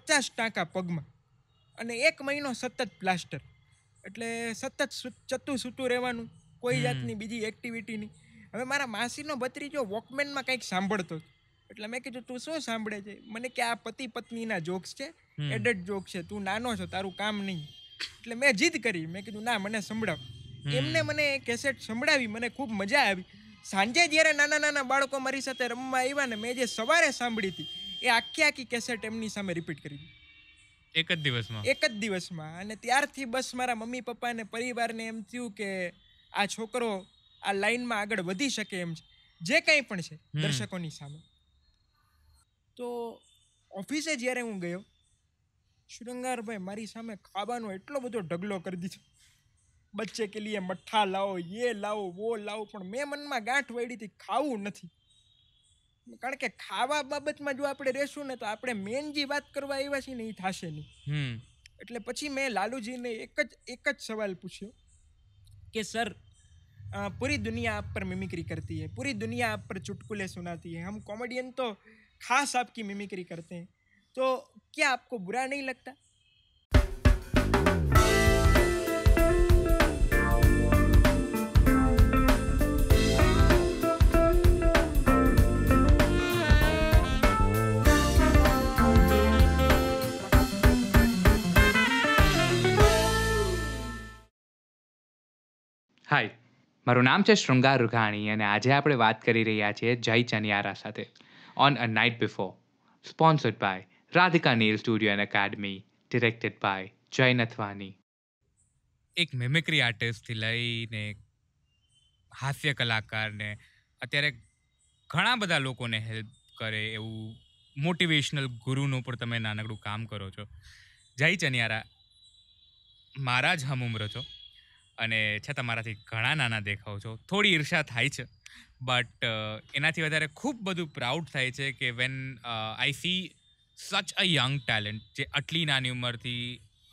પચાસ ટાંકા પગમાં અને એક મહિનો સતત પ્લાસ્ટર એટલે સતત ચતું સૂતું રહેવાનું કોઈ જાતની બીજી એક્ટિવિટીની હવે મારા માસીનો ભત્રીજો વોકમેનમાં કંઈક સાંભળતો હતો એટલે મેં કીધું તું શું સાંભળે છે મને કે આ પતિ પત્નીના જોક્સ છે એડેડ જોક છે તું નાનો છો તારું કામ નહીં એટલે મેં જીદ કરી મેં કીધું ના મને સંભળાવ એમને મને કેસેટ સંભળાવી મને ખૂબ મજા આવી સાંજે જ્યારે નાના નાના બાળકો મારી સાથે રમવા આવ્યા ને મેં જે સવારે સાંભળી હતી એ આખી આખી કેસેટ એમની સામે રિપીટ કરી એક જ દિવસમાં એક જ દિવસમાં અને ત્યારથી બસ મારા મમ્મી પપ્પાને પરિવારને એમ થયું કે આ છોકરો આ લાઈનમાં આગળ વધી શકે એમ છે જે કંઈ પણ છે દર્શકોની સામે તો ઓફિસે જ્યારે હું ગયો શ્રંગારભાઈ મારી સામે ખાવાનો એટલો બધો ઢગલો કરી દીધો બચ્ચે કે લીએ મઠ્ઠા લાવો યે લાવો વો લાવો પણ મેં મનમાં ગાંઠ વળી હતી ખાવું નથી કારણ કે ખાવા બાબતમાં જો આપણે રહેશું ને તો આપણે મેન જે વાત કરવા આવ્યા છીએ ને એ થશે નહીં એટલે પછી મેં લાલુજીને એક જ એક જ સવાલ પૂછ્યો કે સર પૂરી દુનિયા આપ પર મિમિક્રી કરતી હૈ પૂરી દુનિયા આપ પર ચुटकुले સુનાતી है હમ કોમેડિયન તો ખાસ આપકી મિમિક્રી કરતે हैं તો क्या आपको बुरा નહીં લગતા હાય મારું નામ છે શૃંગાર રૂઘાણી અને આજે આપણે વાત કરી રહ્યા છીએ જય ચનિયારા સાથે on a night before sponsored by Radhika Neel studio and academy directed by Jay Nathwani એક મિમિક્રી આર્ટિસ્ટથી લઈને હાસ્ય કલાકારને અત્યારે ઘણા બધા લોકોને હેલ્પ કરે એવું મોટિવેશનલ ગુરુનું પણ તમે નાનકડું કામ કરો છો જય ચનિયારા મારા જ હમ ઉમરો છો અને છતાં મારાથી ઘણા નાના દેખાવ છો થોડી ઈર્ષા થાય છે બટ એનાથી વધારે ખૂબ બધું પ્રાઉડ થાય છે કે વેન આઈ સી સચ અ યંગ ટેલેન્ટ જે આટલી નાની ઉંમરથી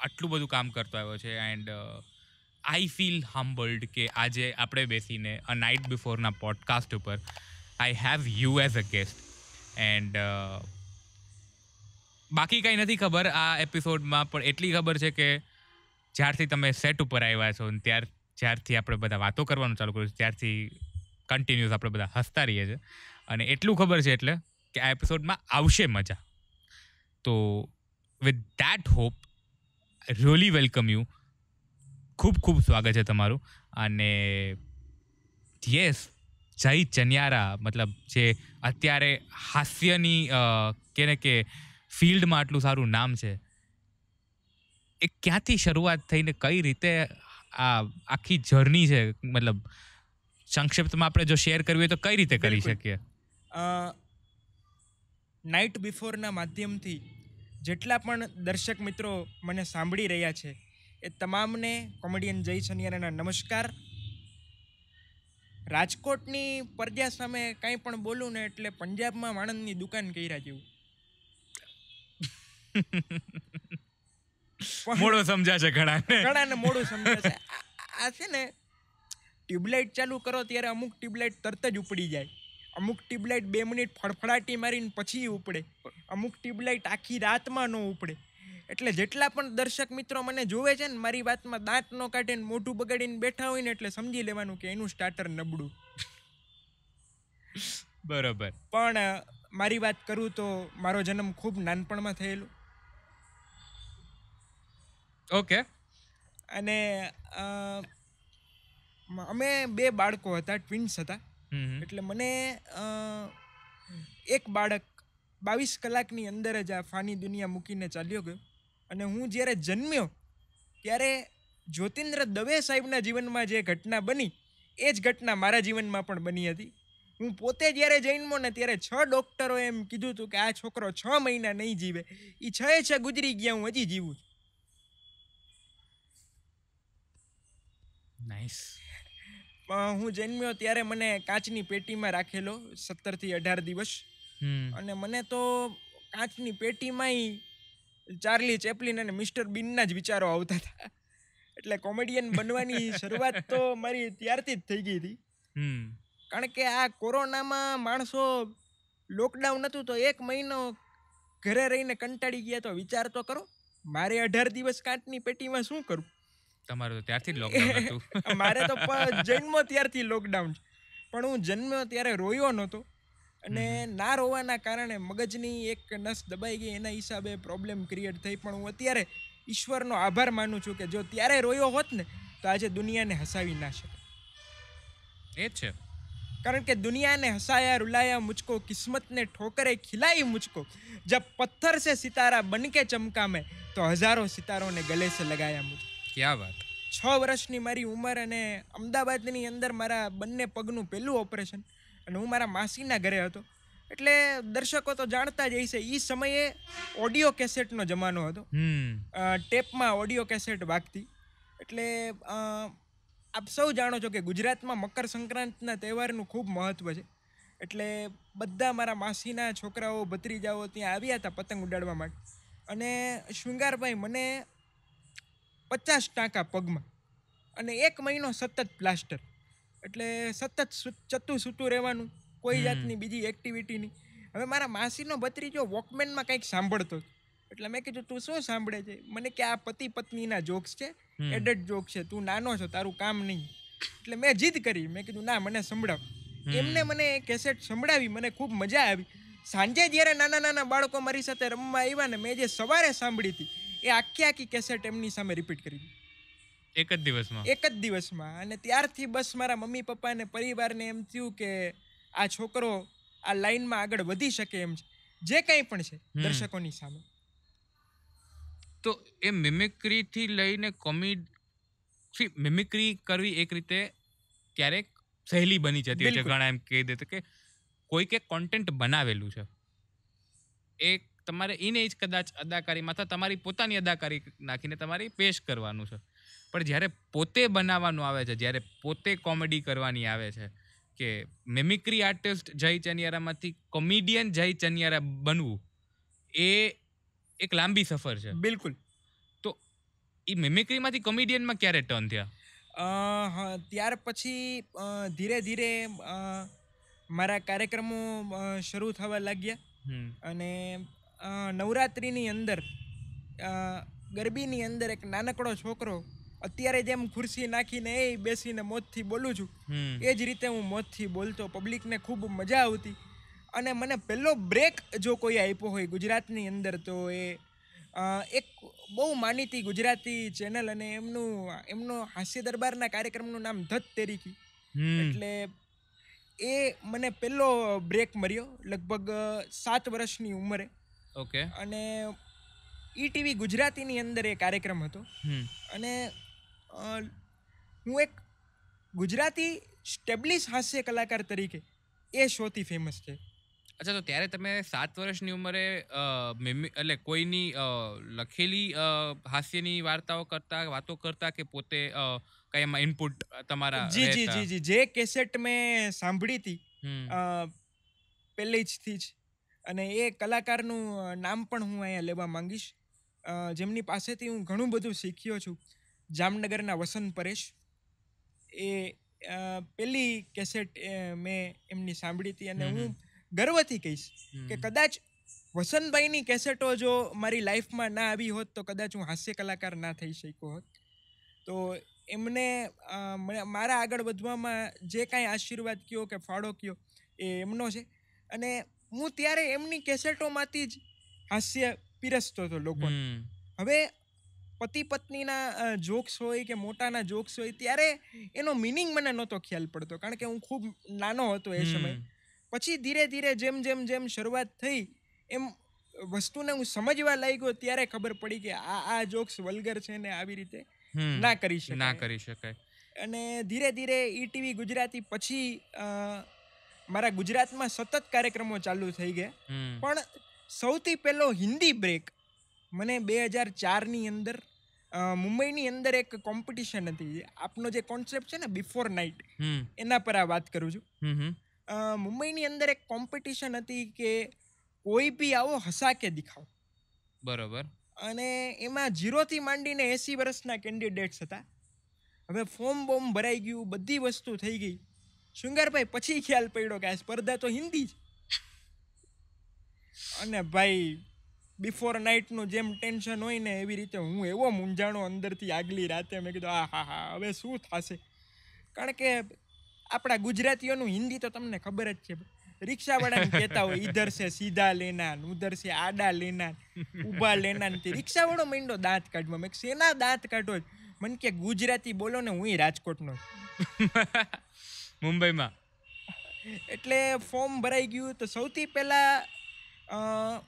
આટલું બધું કામ કરતો આવ્યો છે એન્ડ આઈ ફીલ હમ્બલ્ડ કે આજે આપણે બેસીને અ નાઇટ બિફોરના પોડકાસ્ટ ઉપર I have you as a guest and બાકી કંઈ નથી ખબર આ એપિસોડમાં પણ એટલી ખબર છે કે જ્યારથી તમે સેટ ઉપર આવ્યા છો ત્યાર જ્યારથી આપણે બધા વાતો કરવાનું ચાલુ કર્યું ત્યારથી કન્ટિન્યુઅસ આપણે બધા હસતા રહીએ છીએ અને એટલું ખબર છે એટલે કે આ એપિસોડમાં આવશે મજા તો with that hope really welcome you ખૂબ ખૂબ સ્વાગત છે તમારું અને યસ જય ચન્યારા મતલબ જે અત્યારે હાસ્યની કે ને કે ફિલ્ડમાં આટલું સારું નામ છે એ ક્યાંથી શરૂઆત થઈને કઈ રીતે આ આખી જર્ની છે મતલબ સંક્ષિપ્તમાં આપણે જો શેર કરવી હોય તો કઈ રીતે કરી શકીએ નાઇટ બિફોરના માધ્યમથી જેટલા પણ દર્શક મિત્રો મને સાંભળી રહ્યા છે એ તમામને કોમેડિયન જય સનિયારાના નમસ્કાર રાજકોટની પરજા સામે કાંઈ પણ બોલું ને એટલે પંજાબમાં વાણંદની દુકાન કર્યા જેવું મોડું સમજાશે ઘણાને ઘણાને મોડું સમજાશે આ છે ને ટ્યુબલાઇટ ચાલુ કરો ત્યારે અમુક ટ્યુબલાઇટ તરત જ ઉપડી જાય અમુક ટ્યુબલાઇટ બે મિનિટ ફડફડાટી મારીને પછી ઉપડે અમુક ટ્યુબલાઇટ આખી રાતમાં ન ઉપડે એટલે જેટલા પણ દર્શક મિત્રો મને જોવે છે ને મારી વાતમાં દાંત ન કાઢીને મોઢું બગાડીને બેઠા હોય ને એટલે સમજી લેવાનું કે એનું સ્ટાર્ટર નબળું બરાબર પણ મારી વાત કરું તો મારો જન્મ ખૂબ નાનપણમાં થયેલું ઓકે અને અમે બે બાળકો હતા ટ્વિન્સ હતા એટલે મને એક બાળક બાવીસ કલાકની અંદર જ આ ફાની દુનિયા મૂકીને ચાલ્યો ગયો અને હું જ્યારે જન્મ્યો ત્યારે જ્યોતિન્દ્ર દવે સાહેબના જીવનમાં જે ઘટના બની એ જ ઘટના મારા જીવનમાં પણ બની હતી હું પોતે જ્યારે જન્મો ને ત્યારે છ ડૉક્ટરો એમ કીધું હતું કે આ છોકરો છ મહિના નહીં જીવે એ છ છ ગુજરી ગયા હું હજી જીવું છું નાઇસ હું જન્મ્યો ત્યારે મને કાચની પેટીમાં રાખેલો સત્તર થી અઢાર દિવસ અને મને તો કાચની પેટીમાં ચાર્લી ચેપલિન અને મિસ્ટર બિનના જ વિચારો આવતા હતા એટલે કોમેડિયન બનવાની શરૂઆત તો મારી ત્યારથી જ થઈ ગઈ હતી કારણ કે આ કોરોનામાં માણસો લોકડાઉન હતું તો એક મહિનો ઘરે રહીને કંટાળી ગયા તો વિચાર તો કરો મારે અઢાર દિવસ કાચની પેટીમાં શું કરું તમારું તો ત્યારથી લોકડાઉન મારે તો જન્મ ત્યારથી લોકડાઉન છે પણ હું જન્મ્યો ત્યારે રોયો નહોતો અને ના રોવાના કારણે મગજની એક નસ દબાઈ ગઈ એના હિસાબે પ્રોબ્લેમ ક્રિએટ થઈ પણ હું અત્યારે ઈશ્વરનો આભાર માનું છું કે જો ત્યારે રોયો હોત ને તો આજે દુનિયાને હસાવી ના શકે એ છે કારણ કે દુનિયાને હસાયા રૂલાયા મુજકો કિસ્મતને ઠોકરે ખિલાઈ મુચકો જબ પથ્થર સે સિતારા બનકે ચમકામે તો હજારો સિતારોને ગલે સે લગાયા મુજકો ક્યાં વાત છ વર્ષની મારી ઉંમર અને અમદાવાદની અંદર મારા બંને પગનું પહેલું ઓપરેશન અને હું મારા માસીના ઘરે હતો એટલે દર્શકો તો જાણતા જ હશે એ સમયે ઓડિયો કેસેટનો જમાનો હતો ટેપમાં ઓડિયો કેસેટ વાગતી એટલે આપ સૌ જાણો છો કે ગુજરાતમાં મકર સંક્રાંતિના તહેવારનું ખૂબ મહત્ત્વ છે એટલે બધા મારા માસીના છોકરાઓ ભત્રીજાઓ ત્યાં આવ્યા હતા પતંગ ઉડાડવા માટે અને શૃંગારભાઈ મને પચાસ ટાંકા પગમાં અને એક મહિનો સતત પ્લાસ્ટર એટલે સતત ચતું સૂતું રહેવાનું કોઈ જાતની બીજી એક્ટિવિટી નહીં હવે મારા માસીનો ભત્રીજો વોકમેનમાં કંઈક સાંભળતો એટલે મેં કીધું તું શું સાંભળે છે મને કે આ પતિ પત્નીના જોક્સ છે એડેડ જોક છે તું નાનો છો તારું કામ નહીં એટલે મેં જીદ કરી મેં કીધું ના મને સંભળાવ એમને મને કેસેટ સંભળાવી મને ખૂબ મજા આવી સાંજે જ્યારે નાના નાના બાળકો મારી સાથે રમવા આવ્યા ને મેં જે સવારે સાંભળી હતી એ આખી આખી કેસેટ એમની સામે રિપીટ કરી એક જ દિવસમાં એક જ દિવસમાં અને ત્યારથી બસ મારા મમ્મી પપ્પાને પરિવારને એમ થયું કે આ છોકરો આ લાઈનમાં આગળ વધી શકે એમ છે જે કંઈ પણ છે દર્શકોની સામે તો એ મિમિક્રીથી લઈને કોમેડી મિમિક્રી કરવી એક રીતે ક્યારેક સહેલી બની જતી હોય છે ઘણા એમ કહી કે કોઈ કે કોન્ટેન્ટ બનાવેલું છે એક તમારે ઇને જ કદાચ અદાકારી માથા તમારી પોતાની અદાકારી નાખીને તમારે પેશ કરવાનું છે પણ જ્યારે પોતે બનાવવાનું આવે છે જ્યારે પોતે કોમેડી કરવાની આવે છે કે મેમિક્રી આર્ટિસ્ટ જય ચનિયારામાંથી કોમેડિયન જય ચનિયારા બનવું એ એક લાંબી સફર છે બિલકુલ તો એ મેમિક્રીમાંથી કોમેડિયનમાં ક્યારે ટર્ન થયા ત્યાર પછી ધીરે ધીરે મારા કાર્યક્રમો શરૂ થવા લાગ્યા અને નવરાત્રિની અંદર ગરબીની અંદર એક નાનકડો છોકરો અત્યારે જેમ ખુરશી નાખીને એ બેસીને મોતથી બોલું છું એ જ રીતે હું મોતથી બોલતો પબ્લિકને ખૂબ મજા આવતી અને મને પહેલો બ્રેક જો કોઈ આપ્યો હોય ગુજરાતની અંદર તો એ એક બહુ માનીતી ગુજરાતી ચેનલ અને એમનું એમનો હાસ્ય દરબારના કાર્યક્રમનું નામ ધત તેરીકી એટલે એ મને પહેલો બ્રેક મળ્યો લગભગ સાત વર્ષની ઉંમરે ઓકે અને ઈટીવી ગુજરાતીની અંદર એ કાર્યક્રમ હતો અને હું એક ગુજરાતી સ્ટેબ્લિશ હાસ્ય કલાકાર તરીકે એ શોથી ફેમસ છે અચ્છા તો ત્યારે તમે સાત વર્ષની ઉંમરે એટલે કોઈની લખેલી હાસ્યની વાર્તાઓ કરતા વાતો કરતા કે પોતે કઈ એમાં ઇનપુટ તમારા જી જી જી જી જે કેસેટ મેં સાંભળી હતી પહેલેથી જ અને એ કલાકારનું નામ પણ હું અહીંયા લેવા માંગીશ જેમની પાસેથી હું ઘણું બધું શીખ્યો છું જામનગરના વસંત પરેશ એ પેલી કેસેટ મેં એમની સાંભળી હતી અને હું ગર્વથી કહીશ કે કદાચ વસંતભાઈની કેસેટો જો મારી લાઈફમાં ના આવી હોત તો કદાચ હું હાસ્ય કલાકાર ના થઈ શક્યો હોત તો એમને મારા આગળ વધવામાં જે કાંઈ આશીર્વાદ કયો કે ફાળો કયો એ એમનો છે અને હું ત્યારે એમની કેસેટોમાંથી જ હાસ્ય પીરસતો હતો લોકો હવે પતિ પત્નીના જોક્સ હોય કે મોટાના જોક્સ હોય ત્યારે એનો મિનિંગ મને નહોતો ખ્યાલ પડતો કારણ કે હું ખૂબ નાનો હતો એ સમય પછી ધીરે ધીરે જેમ જેમ જેમ શરૂઆત થઈ એમ વસ્તુને હું સમજવા લાગ્યો ત્યારે ખબર પડી કે આ આ જોક્સ વલ્ગર છે ને આવી રીતે ના કરી શકાય ના કરી શકાય અને ધીરે ધીરે ઈટીવી ગુજરાતી પછી મારા ગુજરાતમાં સતત કાર્યક્રમો ચાલુ થઈ ગયા પણ સૌથી પહેલો હિન્દી બ્રેક મને બે હજાર ચારની અંદર મુંબઈની અંદર એક કોમ્પિટિશન હતી આપનો જે કોન્સેપ્ટ છે ને બિફોર નાઇટ એના પર આ વાત કરું છું મુંબઈની અંદર એક કોમ્પિટિશન હતી કે કોઈ બી આવો હસા કે દેખાવ બરોબર અને એમાં જીરોથી માંડીને એસી વર્ષના કેન્ડિડેટ્સ હતા હવે ફોર્મ બોમ ભરાઈ ગયું બધી વસ્તુ થઈ ગઈ શૃંગારભાઈ પછી ખ્યાલ પડ્યો કે આ સ્પર્ધા તો હિન્દી જ અને ભાઈ બિફોર નાઇટનું જેમ ટેન્શન હોય ને એવી રીતે હું એવો મૂંઝાણો અંદરથી આગલી રાતે મેં કીધું આ હા હા હવે શું થશે કારણ કે આપણા ગુજરાતીઓનું હિન્દી તો તમને ખબર જ છે રિક્ષાવાળાને કહેતા હોય ઈધર છે સીધા લેના ઉધર છે આડા લેના ઊભા લેના તે રિક્ષાવાળો માંડો દાંત કાઢવા મેં શેના દાંત કાઢો મને કે ગુજરાતી બોલો ને હું રાજકોટનો મુંબઈમાં એટલે ફોર્મ ભરાઈ ગયું તો સૌથી પહેલાં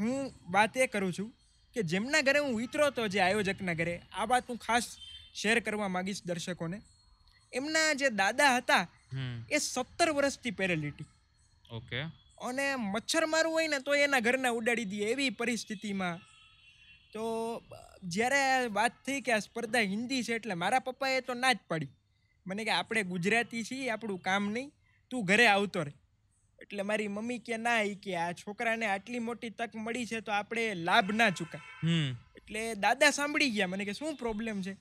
હું વાત એ કરું છું કે જેમના ઘરે હું ઉતરો હતો જે આયોજકના ઘરે આ વાત હું ખાસ શેર કરવા માગીશ દર્શકોને એમના જે દાદા હતા એ સત્તર વર્ષથી પેરેલિટી ઓકે અને મચ્છર મારવું હોય ને તો એના ઘરના ઉડાડી દે એવી પરિસ્થિતિમાં તો જ્યારે વાત થઈ કે આ સ્પર્ધા હિન્દી છે એટલે મારા પપ્પાએ તો ના જ પાડી મને કે આપણે ગુજરાતી છીએ આપણું કામ નહીં તું ઘરે આવતો રહે એટલે મારી મમ્મી કે ના એ કે આ છોકરાને આટલી મોટી તક મળી છે તો આપણે લાભ ના ચૂકાય એટલે દાદા સાંભળી ગયા મને કે શું પ્રોબ્લેમ છે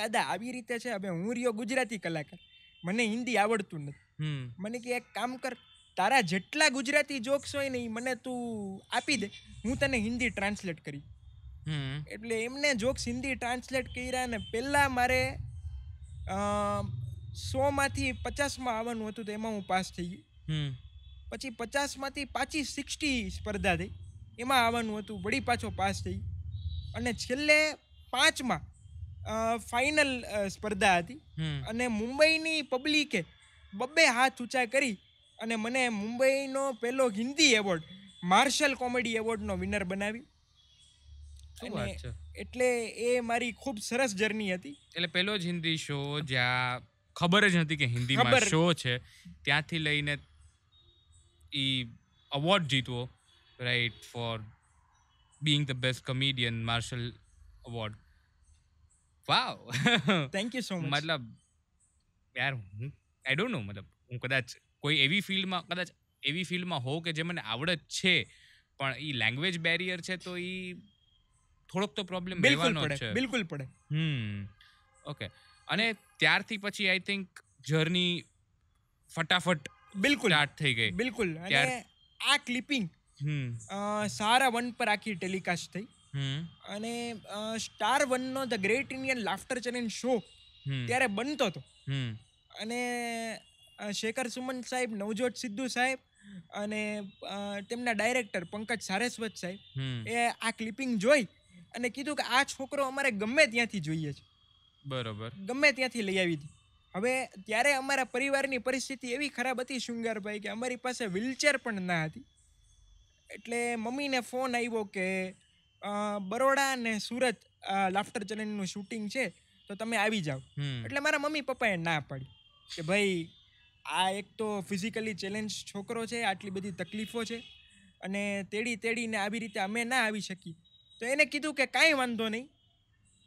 દાદા આવી રીતે છે હવે હું રહ્યો ગુજરાતી કલાકાર મને હિન્દી આવડતું નથી મને કે એક કામ કર તારા જેટલા ગુજરાતી જોક્સ હોય ને એ મને તું આપી દે હું તને હિન્દી ટ્રાન્સલેટ કરી એટલે એમને જોક્સ હિન્દી ટ્રાન્સલેટ કર્યા ને પહેલાં મારે સોમાંથી પચાસમાં આવવાનું હતું તો એમાં હું પાસ થઈ ગયો પછી પચાસમાંથી પાછી સિક્સટી સ્પર્ધા થઈ એમાં આવવાનું હતું વળી પાછો પાસ થઈ અને છેલ્લે પાંચમાં ફાઇનલ સ્પર્ધા હતી અને મુંબઈની પબ્લિકે બબ્બે હાથ ઊંચા કરી અને મને મુંબઈનો પહેલો હિન્દી એવોર્ડ માર્શલ કોમેડી એવોર્ડનો વિનર બનાવી એટલે એ મારી ખૂબ સરસ જર્ની હતી એટલે પેલો જ હિન્દી શો જ્યાં ખબર જ નથી કે હિન્દીમાં શો છે ત્યાંથી લઈને એ અવોર્ડ જીતવો right for being the best comedian Marshal award wow thank you so much મતલબ યાર હું આઈ ડોન્ટ નો મતલબ હું કદાચ કોઈ એવી ફિલ્ડમાં કદાચ એવી ફિલ્ડમાં હોઉં કે જે મને આવડત છે પણ એ લેંગ્વેજ બેરિયર છે તો એ થોડોક તો પ્રોબ્લેમ રહેવાનો છે બિલકુલ પડે હમ ઓકે અને ત્યારથી પછી આઈ થિંક જર્ની ફટાફટ બિલકુલ સ્ટાર્ટ થઈ ગઈ બિલકુલ અને આ ક્લિપિંગ સારા વન પર આખી ટેલિકાસ્ટ થઈ અને સ્ટાર વન નો the great Indian laughter challenge show ત્યારે બનતો હતો અને શેખર સુમન સાહેબ નવજોત સિદ્ધુ સાહેબ અને તેમના ડાયરેક્ટર પંકજ સારસ્વત સાહેબ એ આ ક્લિપિંગ જોઈ અને કીધું કે આ છોકરો અમારે ગમે ત્યાંથી જોઈએ છે બરોબર ગમે ત્યાંથી લઈ આવી હતી હવે ત્યારે અમારા પરિવારની પરિસ્થિતિ એવી ખરાબ હતી શૃંગારભાઈ કે અમારી પાસે વ્હીલચેર પણ ના હતી એટલે મમ્મીને ફોન આવ્યો કે બરોડા અને સુરત લાફ્ટર ચેલેન્જનું શૂટિંગ છે તો તમે આવી જાઓ એટલે મારા મમ્મી પપ્પાએ ના પાડી કે ભાઈ આ એક તો ફિઝિકલી ચેલેન્જ છોકરો છે આટલી બધી તકલીફો છે અને તેડી તેડીને આવી રીતે અમે ના આવી શકીએ તો એને કીધું કે કાંઈ વાંધો નહીં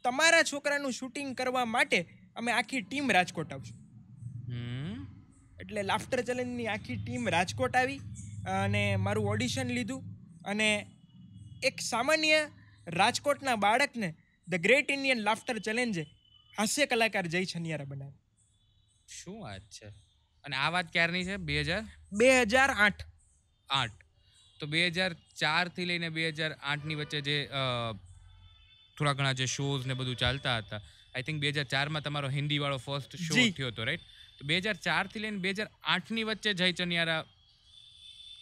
તમારા છોકરાનું શૂટિંગ કરવા માટે અમે આખી ટીમ રાજકોટ આવશું એટલે લાફ્ટર ચેલેન્જની આખી ટીમ રાજકોટ આવી અને મારું ઓડિશન લીધું અને એક સામાન્ય રાજકોટના બાળકને ધ ગ્રેટ ઇન્ડિયન લાફ્ટર ચેલેન્જે હાસ્ય કલાકાર જય છનિયારા બનાવ્યો શું વાત છે અને આ વાત ક્યારની છે બે હજાર બે હજાર આઠ આઠ તો બે હજાર ચારથી લઈને બે હજાર આઠની વચ્ચે જે થોડા ઘણા જે શોઝ ને બધું ચાલતા હતા આઈ થિંક બે હજાર ચારમાં તમારો હિન્દીવાળો ફર્સ્ટ શો થયો હતો રાઈટ તો બે હજાર ચારથી લઈને બે હજાર આઠની વચ્ચે જય ચનિયારા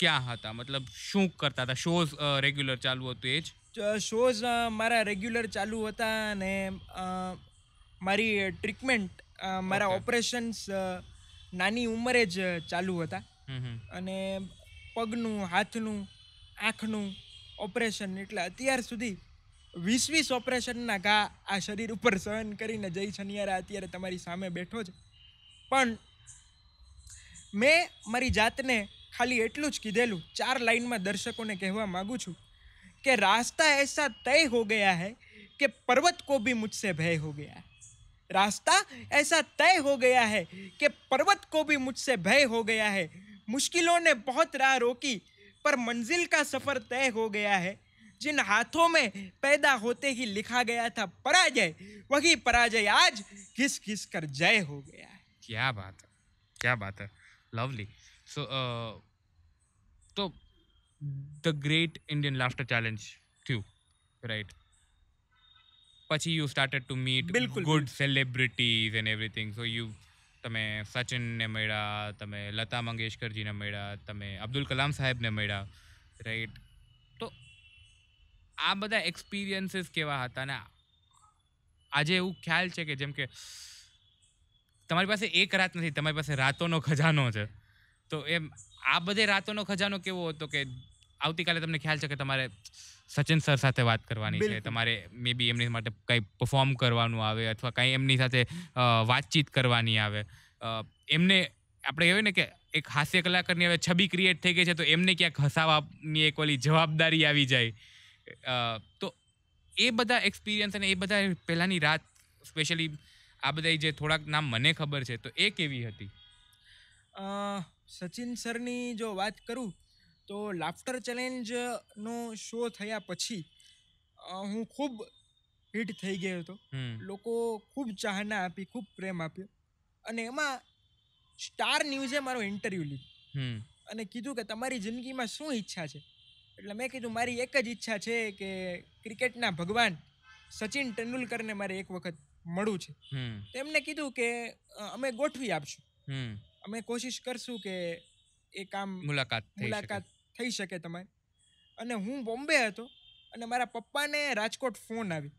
ક્યાં હતા મતલબ શું કરતા હતા શોઝ રેગ્યુલર ચાલુ હતું એ જ શોઝ મારા રેગ્યુલર ચાલુ હતા અને મારી ટ્રીટમેન્ટ મારા ઓપરેશન્સ નાની ઉંમરે જ ચાલુ હતા અને પગનું હાથનું આંખનું ઓપરેશન એટલે અત્યાર સુધી વીસ વીસ ઓપરેશનના ઘા આ શરીર ઉપર સહન કરીને જય શનિયારે અત્યારે તમારી સામે બેઠો છે પણ મેં મારી જાતને ખાલી એટલું જ કીધેલું ચાર લાઈનમાં દર્શકોને કહેવા માગું છું કે રાસ્તા એસા તય હો ગયા હૈ કે પર્વત કો ભી મુજસે ભય હો ગયા રાસ્તા એસા તય હો ગયા હૈ કે પર્વત કો ભી મુજસે ભય હો ગયા હૈ મુશ્કેલોને ને રાહ રોકી पर मंजिल का सफ़र तय हो गया है जिन हाथों में पैदा होते ही लिखा गया था पराजय वही पराजय आज घिस घिस कर जय हो गया है क्या बात है क्या बात है लवली सो uh, तो the great Indian laughter challenge क्यू राइट पची you started to meet बिल्कुल, good बिल्कुल. celebrities and everything so you તમે સચિનને મળ્યા તમે લતા મંગેશકરજીને મળ્યા તમે અબ્દુલ કલામ સાહેબને મળ્યા રાઈટ તો આ બધા એક્સપિરિયન્સીસ કેવા હતા ને આજે એવું ખ્યાલ છે કે જેમ કે તમારી પાસે એક રાત નથી તમારી પાસે રાતોનો ખજાનો છે તો એમ આ બધે રાતોનો ખજાનો કેવો હતો કે આવતીકાલે તમને ખ્યાલ છે કે તમારે સચિન સર સાથે વાત કરવાની છે તમારે મે બી એમની માટે કંઈ પરફોર્મ કરવાનું આવે અથવા કંઈ એમની સાથે વાતચીત કરવાની આવે એમને આપણે કહેવાય ને કે એક હાસ્ય કલાકારની હવે છબી ક્રિએટ થઈ ગઈ છે તો એમને ક્યાંક હસાવાની એક ઓલી જવાબદારી આવી જાય તો એ બધા એક્સપિરિયન્સ અને એ બધા પહેલાંની રાત સ્પેશિયલી આ બધા જે થોડાક નામ મને ખબર છે તો એ કેવી હતી સચિન સરની જો વાત કરું તો લાફ્ટર ચેલેન્જનો શો થયા પછી હું ખૂબ હિટ થઈ ગયો હતો લોકો ખૂબ ચાહના આપી ખૂબ પ્રેમ આપ્યો અને એમાં સ્ટાર ન્યૂઝે મારો ઇન્ટરવ્યૂ લીધો અને કીધું કે તમારી જિંદગીમાં શું ઈચ્છા છે એટલે મેં કીધું મારી એક જ ઈચ્છા છે કે ક્રિકેટના ભગવાન સચિન તેંડુલકરને મારે એક વખત મળવું છે તેમણે કીધું કે અમે ગોઠવી આપશું અમે કોશિશ કરશું કે એક આમ મુલાકાત મુલાકાત થઈ શકે તમારી અને હું બોમ્બે હતો અને મારા પપ્પાને રાજકોટ ફોન આવી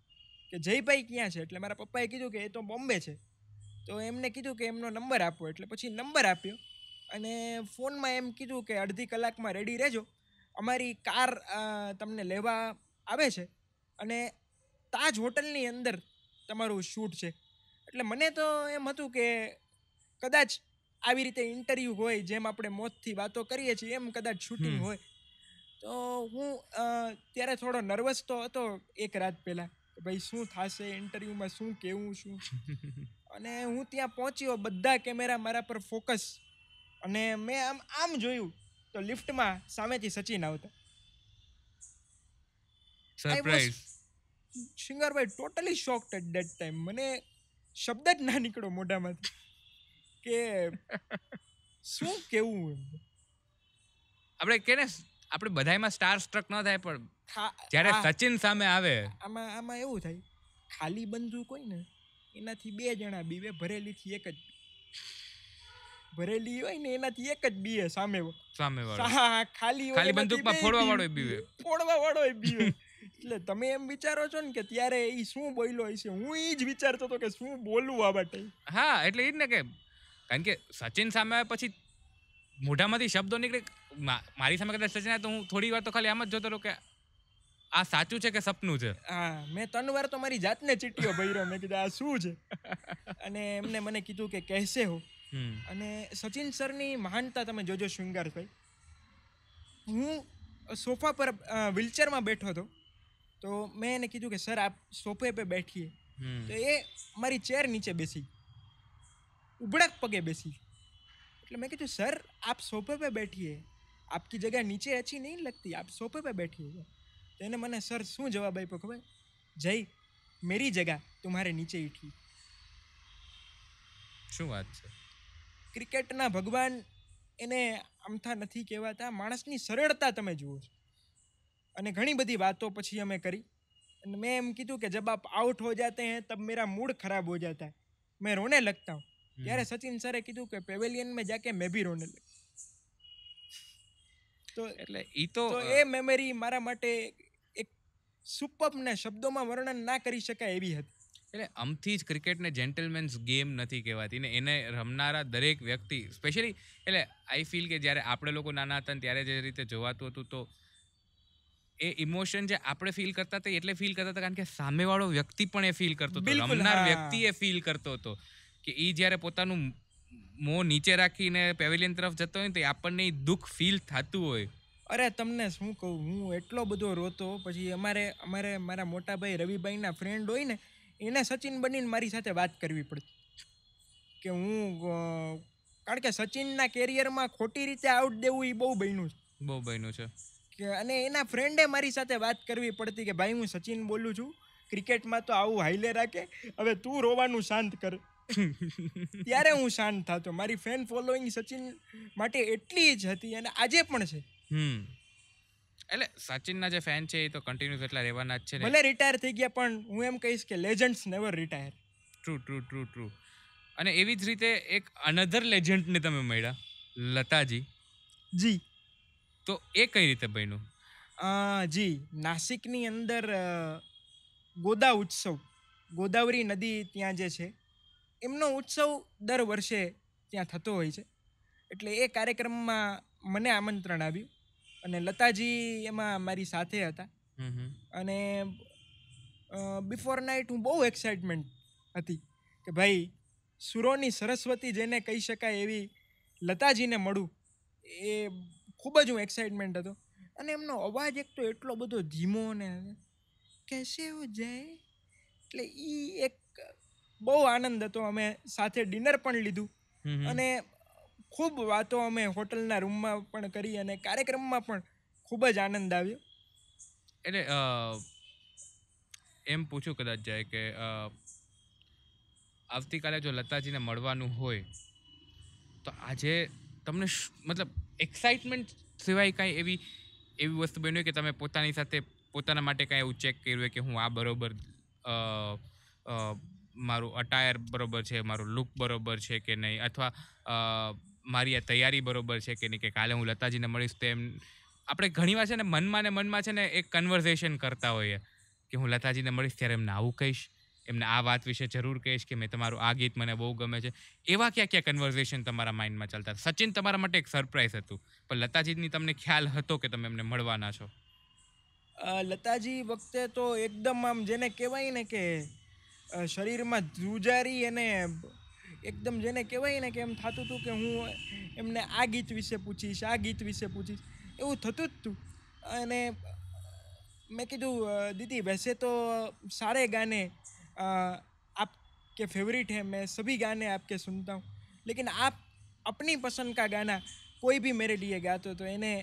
કે જયભાઈ ક્યાં છે એટલે મારા પપ્પાએ કીધું કે એ તો બોમ્બે છે તો એમને કીધું કે એમનો નંબર આપો એટલે પછી નંબર આપ્યો અને ફોનમાં એમ કીધું કે અડધી કલાકમાં રેડી રહેજો અમારી કાર તમને લેવા આવે છે અને તાજ હોટલની અંદર તમારું શૂટ છે એટલે મને તો એમ હતું કે કદાચ આવી રીતે ઇન્ટરવ્યૂ હોય જેમ આપણે મોતથી વાતો કરીએ છીએ એમ કદાચ શૂટિંગ હોય તો હું ત્યારે થોડો નર્વસ તો હતો એક રાત પહેલાં ભાઈ શું થશે ઇન્ટરવ્યૂમાં શું કેવું શું અને હું ત્યાં પહોંચ્યો બધા કેમેરા મારા પર ફોકસ અને મેં આમ આમ જોયું તો લિફ્ટમાં સામેથી સચિન આવતા સિંગર શિંગરભાઈ totally shocked at that time મને શબ્દ જ ના નીકળ્યો મોઢામાંથી કે શું કેવું આપણે ને આપણે બધામાં સ્ટાર સ્ટ્રક ન થાય પણ જ્યારે સચિન સામે આવે આમાં આમાં એવું થાય ખાલી બંધુ કોઈ ને એનાથી બે જણા બીવે ભરેલીથી એક જ ભરેલી હોય ને એનાથી એક જ બીએ સામે સામે વાળો ખાલી ખાલી બંદૂકમાં ફોડવા વાળો બીવે ફોડવા વાળો બી એટલે તમે એમ વિચારો છો ને કે ત્યારે એ શું બોલ્યો હશે હું એ જ વિચારતો હતો કે શું બોલવું આ માટે હા એટલે એ જ ને કે કારણ કે સચિન સામે પછી મોઢામાંથી શબ્દો નીકળે મારી સામે કદાચ સચિન તો હું થોડી વાર તો ખાલી એમ જ જોતો કે આ સાચું છે કે સપનું છે હા મેં ત્રણ વાર તો મારી જાતને ચીટીઓ ભર્યો મેં કીધું આ શું છે અને એમને મને કીધું કે કહેશે હો અને સચિન સરની મહાનતા તમે જોજો શૃંગારભાઈ હું સોફા પર વ્હીલચેરમાં બેઠો હતો તો મેં એને કીધું કે સર આપ સોફે પે બેઠીએ તો એ મારી ચેર નીચે બેસી ઉબડક પગે બેસી એટલે મેં કીધું સર આપ સોફે પે બેઠીએ આપકી જગ્યા નીચે અચી નહીં લગતી આપ સોફે પે બેઠી હો તો એને મને સર શું જવાબ આપ્યો ખબર જય મેરી જગા તુમ્હારે નીચે ઈઠી શું વાત છે ક્રિકેટના ભગવાન એને આમથા નથી કહેવાતા માણસની સરળતા તમે જુઓ છો અને ઘણી બધી વાતો પછી અમે કરી અને મેં એમ કીધું કે જબ આપ આઉટ હો જાતે હૈ તબ મેરા મૂડ ખરાબ હો જાતા મેં રોને લગતા હું ત્યારે સચિન સરે કીધું કે પેવેલિયન મેં જાકે મેં ભી રોને તો એટલે એ તો એ મેમરી મારા માટે એક સુપર્બના શબ્દોમાં વર્ણન ના કરી શકાય એવી હતી એટલે આમથી જ ક્રિકેટને જેન્ટલમેન્સ ગેમ નથી કહેવાતી ને એને રમનારા દરેક વ્યક્તિ સ્પેશિયલી એટલે આઈ ફીલ કે જ્યારે આપણે લોકો નાના હતા ત્યારે જે રીતે જોવાતું હતું તો એ ઇમોશન જે આપણે ફીલ કરતા હતા એટલે ફીલ કરતા હતા કારણ કે સામેવાળો વ્યક્તિ પણ એ ફીલ કરતો હતો રમનાર વ્યક્તિ એ ફીલ કરતો હતો કે એ જ્યારે પોતાનું મોં નીચે રાખીને પેવેલિયન તરફ જતો હોય ને તો આપણને એ દુઃખ ફીલ થતું હોય અરે તમને શું કહું હું એટલો બધો રોતો પછી અમારે અમારે મારા મોટાભાઈ રવિભાઈના ફ્રેન્ડ હોય ને એને સચિન બનીને મારી સાથે વાત કરવી પડતી કે હું કારણ કે સચિનના કેરિયરમાં ખોટી રીતે આઉટ દેવું એ બહુ બન્યું છે બહુ બન્યું છે કે અને એના ફ્રેન્ડે મારી સાથે વાત કરવી પડતી કે ભાઈ હું સચિન બોલું છું ક્રિકેટમાં તો આવું હાઈલે રાખે હવે તું રોવાનું શાંત કર ત્યારે હું શાંત થતો મારી ફેન ફોલોઈંગ સચિન માટે એટલી જ હતી અને આજે પણ છે એટલે સચિનના જે ફેન છે એ તો કન્ટિન્યુ એટલા રહેવાના જ છે ભલે રિટાયર થઈ ગયા પણ હું એમ કહીશ કે legends never retire true true true true અને એવી જ રીતે એક અનધર લેજન્ડને તમે મળ્યા લતાજી જી તો એ કઈ રીતે બન્યું જી નાસિકની અંદર ગોદા ઉત્સવ ગોદાવરી નદી ત્યાં જે છે એમનો ઉત્સવ દર વર્ષે ત્યાં થતો હોય છે એટલે એ કાર્યક્રમમાં મને આમંત્રણ આવ્યું અને લતાજી એમાં મારી સાથે હતા અને બિફોર નાઇટ હું બહુ એક્સાઇટમેન્ટ હતી કે ભાઈ સુરોની સરસ્વતી જેને કહી શકાય એવી લતાજીને મળું એ ખૂબ જ હું એક્સાઇટમેન્ટ હતો અને એમનો અવાજ એક તો એટલો બધો ધીમો ને કેસે હો જાય એટલે એ એક બહુ આનંદ હતો અમે સાથે ડિનર પણ લીધું અને ખૂબ વાતો અમે હોટલના રૂમમાં પણ કરી અને કાર્યક્રમમાં પણ ખૂબ જ આનંદ આવ્યો એટલે એમ પૂછું કદાચ જાય કે આવતીકાલે જો લતાજીને મળવાનું હોય તો આજે તમને મતલબ એક્સાઇટમેન્ટ સિવાય કાંઈ એવી એવી વસ્તુ બની કે તમે પોતાની સાથે પોતાના માટે કાંઈ એવું ચેક કર્યું કે હું આ બરોબર મારું અટાયર બરોબર છે મારું લુક બરોબર છે કે નહીં અથવા મારી આ તૈયારી બરોબર છે કે નહીં કે કાલે હું લતાજીને મળીશ તો એમ આપણે ઘણીવાર છે ને મનમાં ને મનમાં છે ને એક કન્વર્ઝેશન કરતા હોઈએ કે હું લતાજીને મળીશ ત્યારે એમને આવું કહીશ એમને આ વાત વિશે જરૂર કહીશ કે મેં તમારું આ ગીત મને બહુ ગમે છે એવા ક્યાં ક્યાં કન્વર્ઝેશન તમારા માઇન્ડમાં ચાલતા સચિન તમારા માટે એક સરપ્રાઈઝ હતું પણ લતાજીની તમને ખ્યાલ હતો કે તમે એમને મળવાના છો લતાજી વખતે તો એકદમ આમ જેને કહેવાય ને કે શરીરમાં ધ્રુજારી અને એકદમ જેને કહેવાય ને કે એમ થતું હતું કે હું એમને આ ગીત વિશે પૂછીશ આ ગીત વિશે પૂછીશ એવું થતું જ હતું અને મેં કીધું દીદી વેસે તો સારે ગાને આપ કે ફેવરિટ હે મેં સભી ગાને આપકે સુનતા હું લેકિન આપ अपनी पसंद का गाना कोई भी मेरे ગાતો તો એને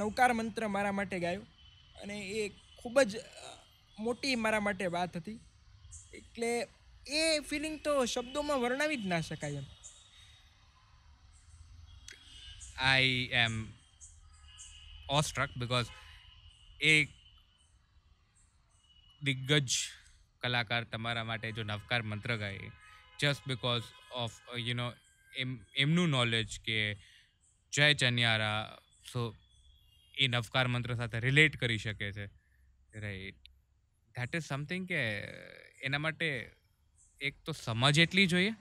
નૌકાર મંત્ર મારા માટે ગાયો અને એ ખૂબ જ મોટી મારા માટે વાત હતી એટલે એ ફિલિંગ તો શબ્દોમાં વર્ણવી જ ના શકાય એમ આઈ એમ ઓસ્ટ્રક બિકોઝ એ દિગ્ગજ કલાકાર તમારા માટે જો નવકાર મંત્ર ગાય just because of you know એમ એમનું નોલેજ કે જય ચન્યારા સો એ નવકાર મંત્ર સાથે રિલેટ કરી શકે છે રાઈટ ધેટ ઇઝ સમથિંગ કે eh, એના માટે એક તો સમજ એટલી જોઈએ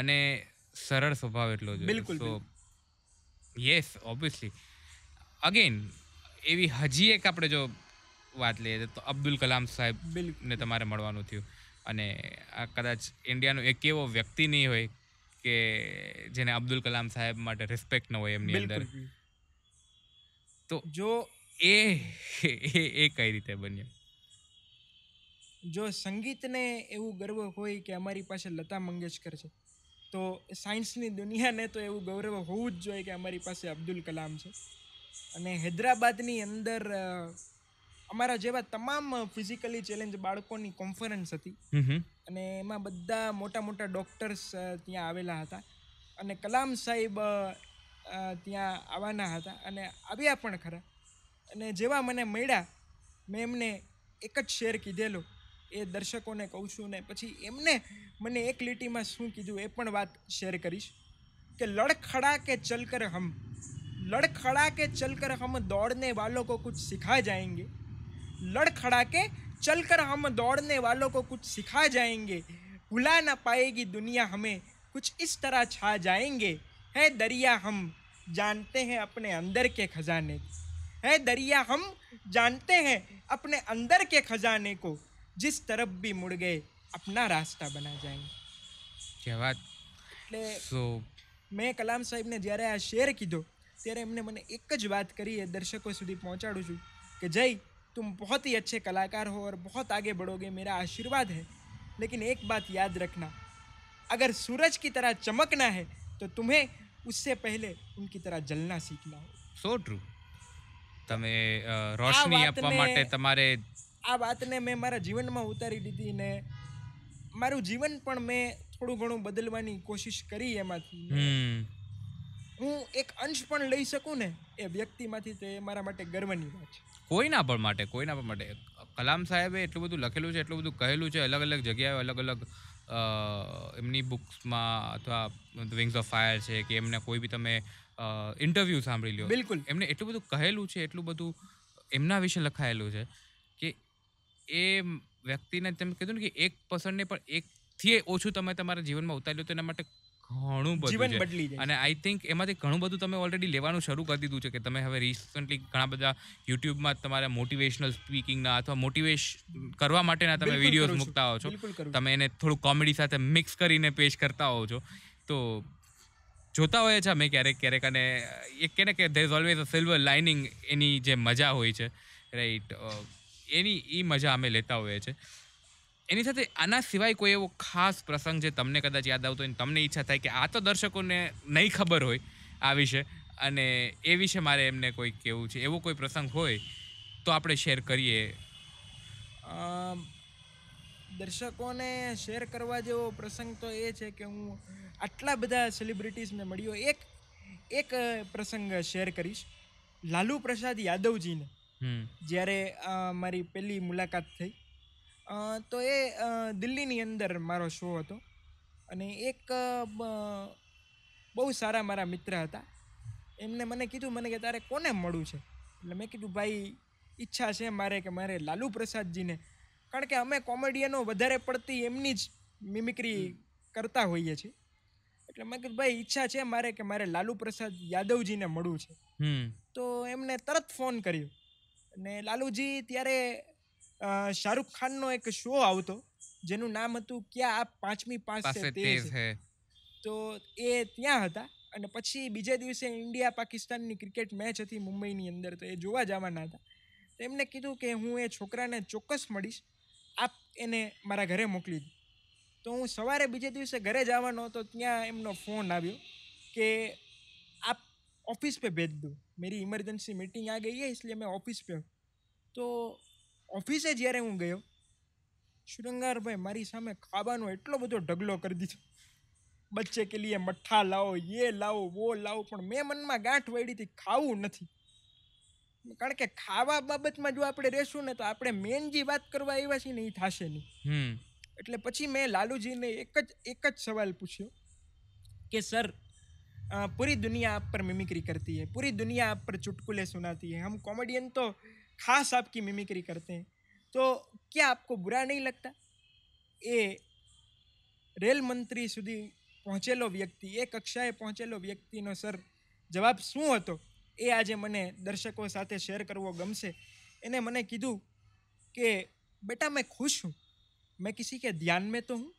અને સરળ સ્વભાવ એટલો જોઈએ બિલકુલ તો યસ ઓબ્વિયસલી અગેન એવી હજી એક આપણે જો વાત લઈએ તો અબ્દુલ કલામ સાહેબ ને તમારે મળવાનું થયું અને આ કદાચ ઇન્ડિયાનો એક એવો વ્યક્તિ નહીં હોય કે જેને અબ્દુલ કલામ સાહેબ માટે રિસ્પેક્ટ ન હોય એમની અંદર તો જો એ એ કઈ રીતે બન્યું જો સંગીતને એવું ગર્વ હોય કે અમારી પાસે લતા મંગેશકર છે તો સાયન્સની દુનિયાને તો એવું ગૌરવ હોવું જ જોઈએ કે અમારી પાસે અબ્દુલ કલામ છે અને હૈદરાબાદની અંદર અમારા જેવા તમામ ફિઝિકલી ચેલેન્જ બાળકોની કોન્ફરન્સ હતી અને એમાં બધા મોટા મોટા ડૉક્ટર્સ ત્યાં આવેલા હતા અને કલામ સાહેબ ત્યાં આવવાના હતા અને આવ્યા પણ ખરા અને જેવા મને મળ્યા મેં એમને એક જ શેર કીધેલો ने દર્શકોને ने છું ને પછી એમને મને એક લીટીમાં શું કીધું એ પણ शेर શેર कि लड़खड़ा के કે हम હમ लड़खड़ा के चलकर हम दौड़ने वालों को कुछ सिखा जाएंगे लड़खड़ा के चलकर हम दौड़ने वालों को कुछ सिखा जाएंगे भुला ना पाएगी दुनिया हमें कुछ इस तरह छा जाएंगे है दरिया हम जानते हैं अपने अंदर के खजाने है दरिया हम जानते हैं अपने अंदर के खजाने को जिस तरफ भी मुड़ गए अपना रास्ता બના જાય કે વાત એટલે સો મેં કલામ સાહેબને જ્યારે આ શેર કીધો ત્યારે એમને મને એક જ વાત કરી એ દર્શકો સુધી પહોંચાડું છું કે જય तुम बहुत ही अच्छे कलाकार हो और बहुत आगे बढ़ोगे मेरा आशीर्वाद है लेकिन एक बात याद रखना अगर सूरज की तरह चमकना है तो तुम्हें उससे पहले उनकी तरह જલના શીખના સો ટ્રુ તમે રોશની આપવા માટે તમારે આ વાતને મેં મારા જીવનમાં ઉતારી દીધી ને મારું જીવન પણ મેં થોડું ઘણું બદલવાની કોશિશ કરી એમાંથી હું એક અંશ પણ લઈ શકું ને એ વ્યક્તિમાંથી તો એ મારા માટે ગર્વની વાત છે કોઈના પણ માટે કોઈના પણ માટે કલામ સાહેબે એટલું બધું લખેલું છે એટલું બધું કહેલું છે અલગ અલગ જગ્યાએ અલગ અલગ એમની બુક્સમાં અથવા વિંગ્સ ઓફ ફાયર છે કે એમને કોઈ બી તમે ઇન્ટરવ્યૂ સાંભળી લો બિલકુલ એમને એટલું બધું કહેલું છે એટલું બધું એમના વિશે લખાયેલું છે એ વ્યક્તિને તમે કીધું ને કે એક પર્સન્ટને પણ એકથી ઓછું તમે તમારા જીવનમાં ઉતાર્યું તો એના માટે ઘણું બધું બદલી અને આઈ થિંક એમાંથી ઘણું બધું તમે ઓલરેડી લેવાનું શરૂ કરી દીધું છે કે તમે હવે રિસન્ટલી ઘણા બધા યુટ્યુબમાં તમારા મોટિવેશનલ સ્પીકિંગના અથવા મોટિવેશ કરવા માટેના તમે વિડીયોઝ મૂકતા હો છો તમે એને થોડું કોમેડી સાથે મિક્સ કરીને પેશ કરતા હોવ છો તો જોતા હોઈએ છે અમે ક્યારેક ક્યારેક અને એક કે ને કે there is always a silver lining એની જે મજા હોય છે રાઈટ એની એ મજા અમે લેતા હોઈએ છીએ એની સાથે આના સિવાય કોઈ એવો ખાસ પ્રસંગ જે તમને કદાચ યાદ આવતો હોય ને તમને ઈચ્છા થાય કે આ તો દર્શકોને નહીં ખબર હોય આ વિશે અને એ વિશે મારે એમને કોઈ કહેવું છે એવો કોઈ પ્રસંગ હોય તો આપણે શેર કરીએ દર્શકોને શેર કરવા જેવો પ્રસંગ તો એ છે કે હું આટલા બધા સેલિબ્રિટીઝને મળ્યો એક એક પ્રસંગ શેર કરીશ લાલુ પ્રસાદ યાદવજીને જ્યારે મારી પહેલી મુલાકાત થઈ તો એ દિલ્હીની અંદર મારો શો હતો અને એક બહુ સારા મારા મિત્ર હતા એમને મને કીધું મને કે તારે કોને મળવું છે એટલે મેં કીધું ભાઈ ઈચ્છા છે મારે કે મારે લાલુ પ્રસાદજીને કારણ કે અમે કોમેડિયનો વધારે પડતી એમની જ મિમિક્રી કરતા હોઈએ છીએ એટલે મેં કીધું ભાઈ ઈચ્છા છે મારે કે મારે લાલુ પ્રસાદ યાદવજીને મળવું છે તો એમને તરત ફોન કર્યો ને લાલુજી ત્યારે શાહરૂખ ખાનનો એક શો આવતો જેનું નામ હતું ક્યાં આપ પાંચમી પાસે તેજ હે તો એ ત્યાં હતા અને પછી બીજે દિવસે ઇન્ડિયા પાકિસ્તાનની ક્રિકેટ મેચ હતી મુંબઈની અંદર તો એ જોવા જવાના હતા તો એમને કીધું કે હું એ છોકરાને ચોક્કસ મળીશ આપ એને મારા ઘરે મોકલી દો તો હું સવારે બીજે દિવસે ઘરે જવાનો હતો ત્યાં એમનો ફોન આવ્યો કે આપ ઓફિસ પર ભેજ દો મેરી ઇમરજન્સી મિટિંગ આ ગઈ है इसलिए મેં ઓફિસ पे તો ઓફિસે જ્યારે હું ગયો શ્રૃંગારભાઈ મારી સામે ખાવાનો એટલો બધો ઢગલો કરી દીધો બચ્ચે કે લીએ મઠ્ઠા લાવો એ લાવો વો લાવો પણ મેં મનમાં ગાંઠ વળી હતી ખાવું નથી કારણ કે ખાવા બાબતમાં જો આપણે રહેશું ને તો આપણે મેન જે વાત કરવા આવ્યા છીએ ને એ થશે નહીં એટલે પછી મેં લાલુજીને એક જ એક જ સવાલ પૂછ્યો કે સર पूरी दुनिया आप पर मिमिक्री करती है पूरी दुनिया आप पर चुटकुले सुनाती है हम कॉमेडियन तो खास आपकी मिमिक्री करते हैं तो क्या आपको बुरा नहीं लगता ये रेल मंत्री सुधी पहुँचेलो व्यक्ति ये कक्षाएं पहुँचेलो व्यक्ति नो सर जवाब शू हो तो ये आज मैंने दर्शकों साथ शेर करवो गम से इन्हें मैंने कीधु कि बेटा मैं खुश हूँ मैं किसी के ध्यान में तो हूँ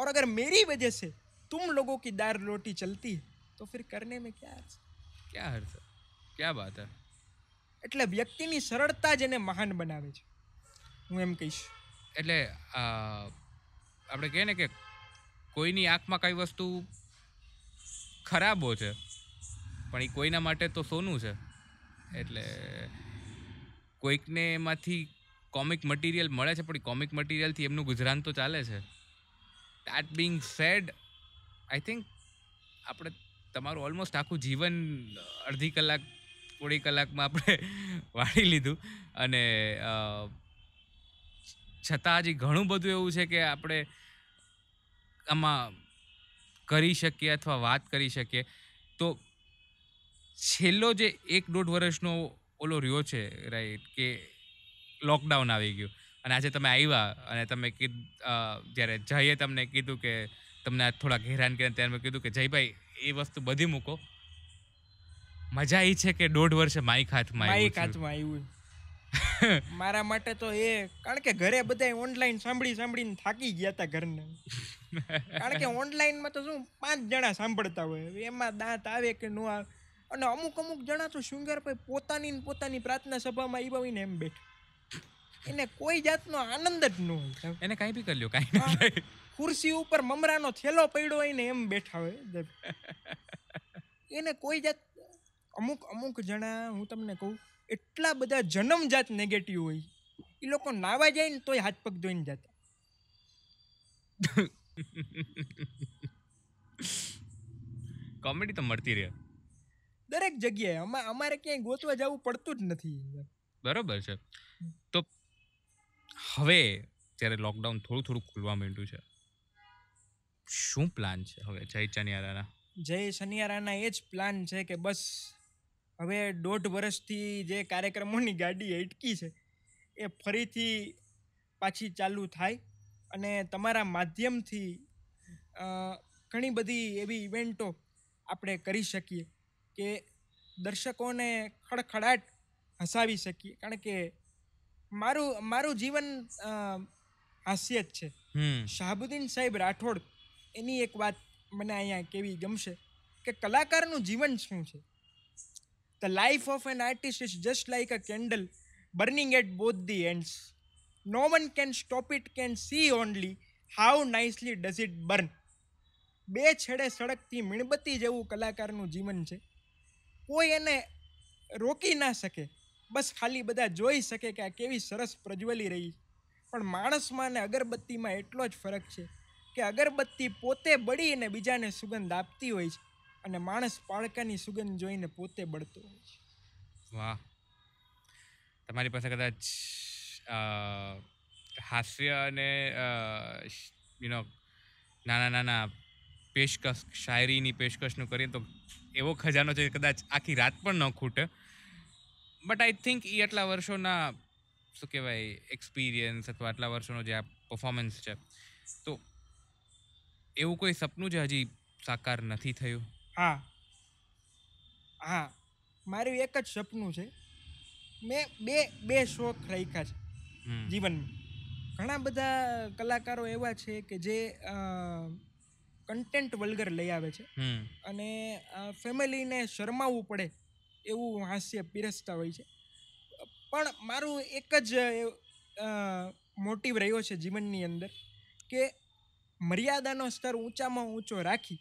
और अगर मेरी वजह से तुम लोगों की दाल रोटी चलती तो फिर करने में क्या अर्थ क्या અર્થ ક્યા વાત હે એટલે વ્યક્તિની સરળતા જ એને મહાન બનાવે છે હું એમ કહીશ એટલે આપણે કહીએ ને કે કોઈની આંખમાં કઈ વસ્તુ ખરાબો છે પણ એ કોઈના માટે તો સોનું છે એટલે કોઈકને એમાંથી કોમિક મટીરિયલ મળે છે પણ કોમિક મટીરિયલથી એમનું ગુજરાન તો ચાલે છે that being said I think આપણે તમારું ઓલમોસ્ટ આખું જીવન અડધી કલાક થોડી કલાકમાં આપણે વાળી લીધું અને છતાં હજી ઘણું બધું એવું છે કે આપણે આમાં કરી શકીએ અથવા વાત કરી શકીએ તો છેલ્લો જે એક દોઢ વર્ષનો ઓલો રહ્યો છે રાઈટ કે લોકડાઉન આવી ગયું અને આજે તમે આવ્યા અને તમે કીધું જ્યારે જઈએ તમને કીધું કે તમને થોડાક હેરાન કર્યા ત્યારે મેં કીધું કે જયભાઈ એ વસ્તુ બધી મૂકો મજા એ છે કે દોઢ વર્ષે માઇક હાથમાં માઇક હાથમાં આવ્યું મારા માટે તો એ કારણ કે ઘરે બધા ઓનલાઈન સાંભળી સાંભળીને થાકી ગયા હતા ઘરને કારણ કે ઓનલાઈનમાં તો શું પાંચ જણા સાંભળતા હોય એમાં દાંત આવે કે નો આવે અને અમુક અમુક જણા તો શૃંગારભાઈ પોતાની પોતાની પ્રાર્થના સભામાં આવી ઈબાવીને એમ બેઠ એને કોઈ જાતનો આનંદ જ ન હોય એને કાંઈ બી કર લ્યો કાંઈ ખુરશી ઉપર મમરાનો થેલો પડ્યો હોય ને એમ બેઠા હોય એને કોઈ જાત અમુક અમુક જણા હું તમને કહું એટલા બધા જન્મજાત નેગેટિવ હોય એ લોકો નાવા જાય ને તોય હાથ પગ ધોઈને જતા કોમેડી તો મળતી રહે દરેક જગ્યાએ અમા અમારે ક્યાંય ગોતવા જવું પડતું જ નથી બરોબર છે તો હવે જ્યારે લોકડાઉન થોડું થોડું ખુલવા માંડ્યું છે શું પ્લાન છે હવે જય ચનિયારાના જય શનિયારાના એ જ પ્લાન છે કે બસ હવે દોઢ વર્ષથી જે કાર્યક્રમોની ગાડી અટકી છે એ ફરીથી પાછી ચાલુ થાય અને તમારા માધ્યમથી ઘણી બધી એવી ઇવેન્ટો આપણે કરી શકીએ કે દર્શકોને ખડખડાટ હસાવી શકીએ કારણ કે મારું મારું જીવન હાસ્ય જ છે શાહબુદ્દીન સાહેબ રાઠોડ એની એક વાત મને અહીંયા કેવી ગમશે કે કલાકારનું જીવન શું છે the life of an artist is just like a candle burning at both the ends no one can stop it can see only how nicely does it burn બે છેડે સડકથી મીણબત્તી જેવું કલાકારનું જીવન છે કોઈ એને રોકી ના શકે બસ ખાલી બધા જોઈ શકે કે આ કેવી સરસ પ્રજ્વલી રહી પણ માણસમાં અને અગરબત્તીમાં એટલો જ ફરક છે કે અગરબત્તી પોતે બળી અને બીજાને સુગંધ આપતી હોય છે અને માણસ પાળકાની સુગંધ જોઈને પોતે બળતો હોય છે વાહ તમારી પાસે કદાચ હાસ્ય અને યુનો નાના નાના પેશકશ શાયરીની પેશકશનું કરીએ તો એવો ખજાનો છે કદાચ આખી રાત પણ ન ખૂટે બટ આઈ થિંક એ આટલા વર્ષોના શું કહેવાય એક્સપિરિયન્સ અથવા આટલા વર્ષોનો જે આ પર્ફોમન્સ છે તો એવું કોઈ સપનું જે હજી સાકાર નથી થયું હા હા મારું એક જ સપનું છે મેં બે બે શોખ રાખ્યા છે જીવનમાં ઘણા બધા કલાકારો એવા છે કે જે કન્ટેન્ટ વલ્ગર લઈ આવે છે અને ફેમિલીને શરમાવવું પડે એવું હાસ્ય પીરસતા હોય છે પણ મારું એક જ મોટિવ રહ્યો છે જીવનની અંદર કે મર્યાદાનો સ્તર ઊંચામાં ઊંચો રાખી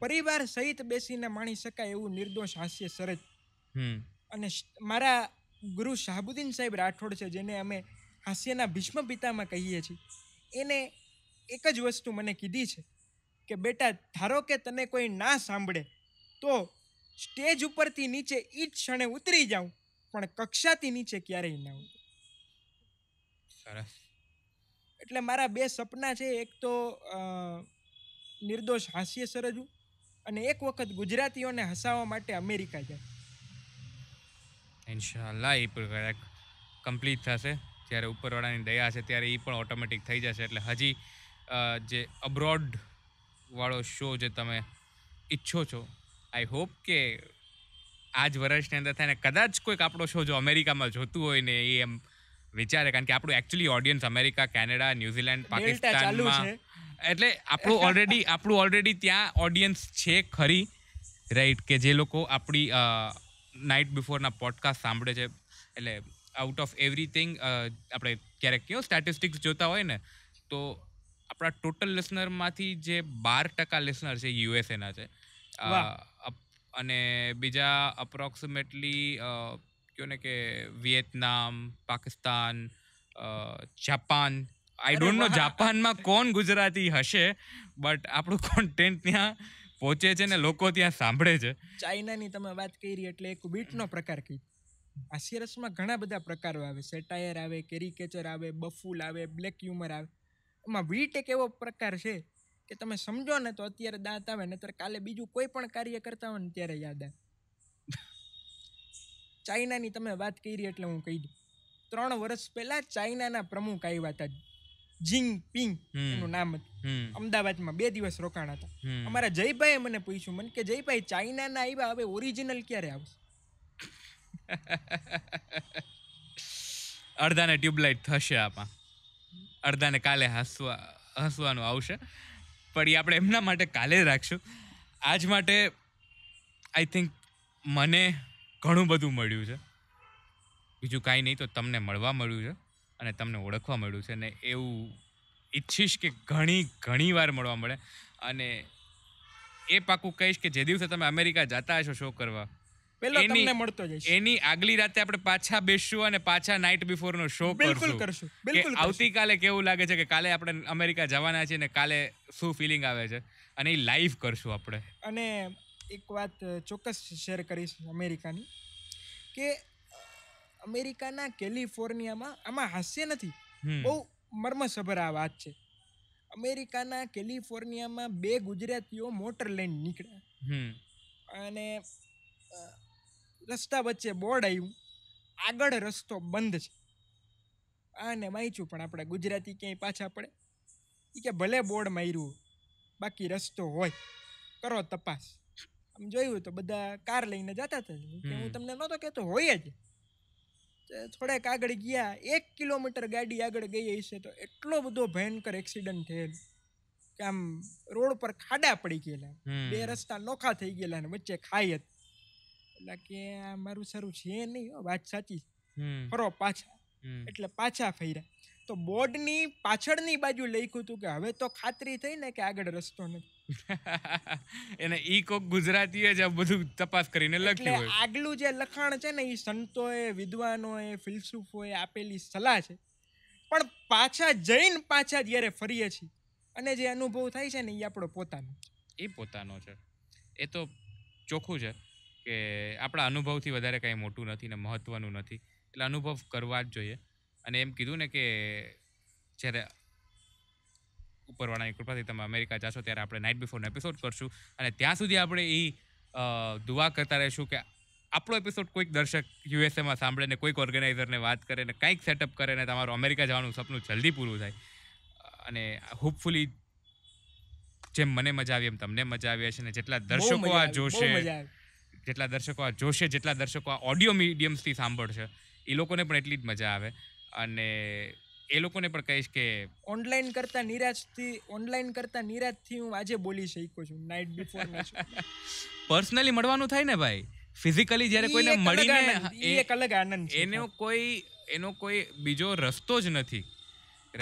પરિવાર સહિત બેસીને માણી શકાય એવું નિર્દોષ હાસ્ય સરજ અને મારા ગુરુ શાહબુદ્દીન સાહેબ રાઠોડ છે જેને અમે હાસ્યના ભીષ્મ પિતામાં કહીએ છીએ એને એક જ વસ્તુ મને કીધી છે કે બેટા ધારો કે તને કોઈ ના સાંભળે તો સ્ટેજ ઉપરથી નીચે એ જ ક્ષણે ઉતરી જાઉં પણ કક્ષાથી નીચે ક્યારેય ના સરસ એટલે મારા બે સપના છે એક તો નિર્દોષ હાસ્ય સરજવું અને એક વખત ગુજરાતીઓને હસાવવા માટે અમેરિકા જાય ઇન્શાલ્લાહ એ પણ કદાચ કમ્પ્લીટ થશે જ્યારે ઉપરવાળાની દયા હશે ત્યારે એ પણ ઓટોમેટિક થઈ જશે એટલે હજી જે અબ્રોડ વાળો શો જે તમે ઈચ્છો છો આઈ હોપ કે આ જ વર્ષની અંદર થાય ને કદાચ કોઈક આપણો શો જો અમેરિકામાં જોતું હોય ને એ એમ વિચારે કારણ કે આપણું actually audience America Canada New Zealand પાકિસ્તાનમાં એટલે આપણું ઓલરેડી આપણું ઓલરેડી ત્યાં ઓડિયન્સ છે ખરી રાઈટ કે જે લોકો આપણી નાઇટ બિફોરના પોડકાસ્ટ સાંભળે છે એટલે આઉટ ઓફ એવરીથિંગ આપણે ક્યારેક કયો સ્ટેટિસ્ટિક્સ જોતા હોય ને તો આપણા ટોટલ લિસનરમાંથી જે બાર ટકા લિસનર છે યુએસએના છે અને બીજા અપ્રોક્સિમેટલી કહો ને કે Vietnam Pakistan Japan I don't know જાપાનમાં કોણ ગુજરાતી હશે બટ આપણું કોન્ટેન્ટ ત્યાં પહોંચે છે ને લોકો ત્યાં સાંભળે છે ચાઇનાની તમે વાત કરી એટલે એક બીટનો પ્રકાર કહી હાસ્યરસમાં ઘણા બધા પ્રકારો આવે સેટાયર આવે કેરીકેચર આવે બફુલ આવે બ્લેક હ્યુમર આવે એમાં વીટ એક એવો પ્રકાર છે કે તમે સમજો ને તો અત્યારે દાંત આવે ને ત્યારે કાલે બીજું કોઈ પણ કાર્ય કરતા હોય ને ત્યારે યાદ આવે ચાઇનાની તમે વાત કરી એટલે હું કહી દઉં ત્રણ વર્ષ પહેલા ચાઇનાના પ્રમુખ આવ્યા હતા જિંગ પિંગ એનું નામ હતું અમદાવાદમાં બે દિવસ રોકાણ હતા અમારા જયભાઈએ મને પૂછ્યું મને કે જયભાઈ ચાઇનાના આવ્યા હવે ઓરિજિનલ ક્યારે આવશે અડધાને ટ્યુબલાઇટ થશે આમાં અડધાને કાલે હસવા હસવાનું આવશે પણ એ આપણે એમના માટે કાલે રાખશું આજ માટે આઈ થિંક મને ઘણું બધું મળ્યું છે બીજું કાંઈ નહીં તો તમને મળવા મળ્યું છે અને તમને ઓળખવા મળ્યું છે અને એવું ઈચ્છીશ કે ઘણી ઘણી વાર મળવા મળે અને એ પાકું કહીશ કે જે દિવસે તમે અમેરિકા જતા હશો શો કરવા તમને મળતો એની આગલી રાતે આપણે પાછા બેસશું અને પાછા નાઇટ બિફોર નો શો બિલકુલ કરશું બિલકુલ આવતીકાલે કેવું લાગે છે કે કાલે આપણે અમેરિકા જવાના છીએ અને કાલે શું ફિલિંગ આવે છે અને એ લાઈવ કરશું આપણે અને એક વાત ચોક્કસ શેર કરીશ અમેરિકાની કે અમેરિકાના કેલિફોર્નિયામાં આમાં હાસ્ય નથી બહુ મર્મસભર આ વાત છે અમેરિકાના કેલિફોર્નિયામાં બે ગુજરાતીઓ મોટર લઈને નીકળ્યા અને રસ્તા વચ્ચે બોર્ડ આવ્યું આગળ રસ્તો બંધ છે આને વાંચ્યું પણ આપણે ગુજરાતી ક્યાંય પાછા પડે એ કે ભલે બોર્ડ માર્યું બાકી રસ્તો હોય કરો તપાસ આમ જોયું તો બધા કાર લઈને જતા હતા હું તમને નહોતો કહેતો હોય જ થોડેક આગળ ગયા એક કિલોમીટર ગાડી આગળ ગઈ હશે તો એટલો બધો ભયંકર એક્સિડન્ટ થયેલ કે આમ રોડ પર ખાડા પડી ગયેલા બે રસ્તા નોખા થઈ ગયેલા ને વચ્ચે ખાઈ હતી એટલે કે આ મારું સારું છે નહીં વાત સાચી ફરો પાછા એટલે પાછા ફર્યા તો બોર્ડની પાછળની બાજુ લખ્યું હતું કે હવે તો ખાતરી થઈ ને કે આગળ રસ્તો નથી એને ઈ કોક ગુજરાતીએ જ આ બધું તપાસ કરીને લખ્યું હોય આગલું જે લખાણ છે ને એ સંતોએ વિદ્વાનોએ ફિલસૂફોએ આપેલી સલાહ છે પણ પાછા જઈને પાછા જ્યારે ફરીએ છીએ અને જે અનુભવ થાય છે ને એ આપણો પોતાનો એ પોતાનો છે એ તો ચોખ્ખું છે કે આપણા અનુભવથી વધારે કાંઈ મોટું નથી ને મહત્વનું નથી એટલે અનુભવ કરવા જ જોઈએ અને એમ કીધું ને કે જ્યારે ઉપરવાળાની કૃપાથી તમે અમેરિકા જશો ત્યારે આપણે નાઇટ બિફોરનો એપિસોડ કરશું અને ત્યાં સુધી આપણે એ દુઆ કરતા રહીશું કે આપણો એપિસોડ કોઈક દર્શક યુએસએમાં સાંભળે ને કોઈક ઓર્ગેનાઇઝરને વાત કરે ને કંઈક સેટઅપ કરે ને તમારું અમેરિકા જવાનું સપનું જલ્દી પૂરું થાય અને હોપફુલી જેમ મને મજા આવી એમ તમને મજા આવી હશે ને જેટલા દર્શકો આ જોશે જેટલા દર્શકો આ જોશે જેટલા દર્શકો આ ઓડિયો મીડિયમ્સથી સાંભળશે એ લોકોને પણ એટલી જ મજા આવે અને એ લોકોને પણ કહીશ કે ઓનલાઈન કરતા નિરાજથી ઓનલાઈન કરતા નિરાજથી હું આજે બોલી શક્યો છું નાઇટ બિફોર પર્સનલી મળવાનું થાય ને ભાઈ ફિઝિકલી જ્યારે કોઈને મળીને એક અલગ આનંદ છે એનો કોઈ એનો કોઈ બીજો રસ્તો જ નથી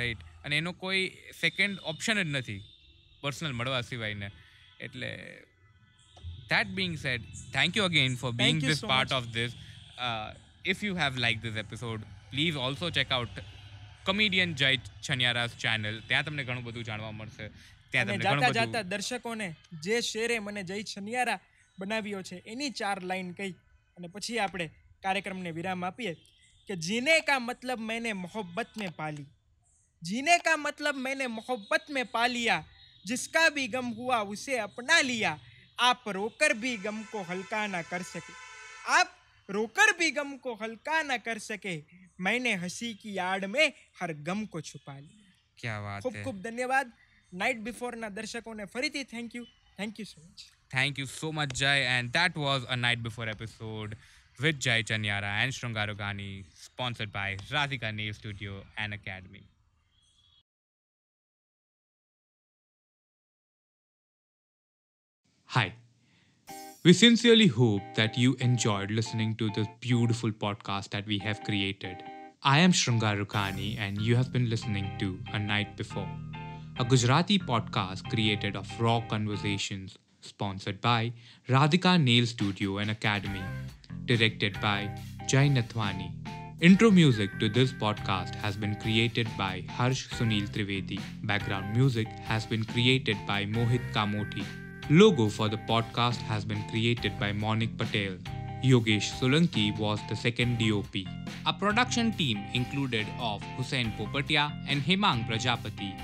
રાઈટ અને એનો કોઈ સેકન્ડ ઓપ્શન જ નથી પર્સનલ મળવા સિવાયને એટલે that being said, thank you again for being this so part much. of this. Uh, if you have liked please also check out Jay Chhaniyara's channel ત્યાં તમને ઘણું બધું જાણવા મળશે ત્યાં તમને જાતા જાતા દર્શકોને જે શેરે મને જય છનિયારા બનાવ્યો છે એની ચાર લાઈન કહી અને પછી આપણે કાર્યક્રમને વિરામ આપીએ કે જીને કા મતલબ મેને મોહબ્બત મેં પાલી જીને કા મતલબ મેને મોહબ્બત મેં પા લિયા जिसका भी गम हुआ उसे अपना लिया आप रोकर भी गम को हल्का ना कर सके आप रोकर भी गम को हल्का ना कर सके मैंने हंसी की आड़ में हर गम को छुपा लिया क्या बात खूब खूब धन्यवाद नाइट बिफोर ना दर्शकों ने फरी थी thank you thank you so much thank you so much Jay and that was a night before episode with Jay Chaniyara and श्रृंगारो गानी स्पॉन्सर्ड बाय राधिका नेव studio and academy hi We sincerely hope that you enjoyed listening to this beautiful podcast that we have created. I am Shrungar Rukani, and you have been listening to A Night Before, a Gujarati podcast created of raw conversations, sponsored by Radhika Nail Studio and Academy, directed by Jai Nathwani. Intro music to this podcast has been created by Harsh Sunil Trivedi. Background music has been created by Mohit Kamoti. Logo for the podcast has been created by Monik Patel. Yogesh Solanki was the second DOP. A production team included of Hussein Popatia and Hemang Prajapati.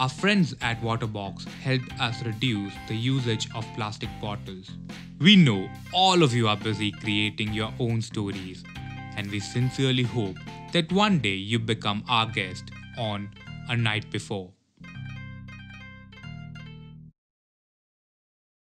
Our friends at Waterbox helped us reduce the usage of plastic bottles. We know all of you are busy creating your own stories, and we sincerely hope that one day you become our guest on A Night Before.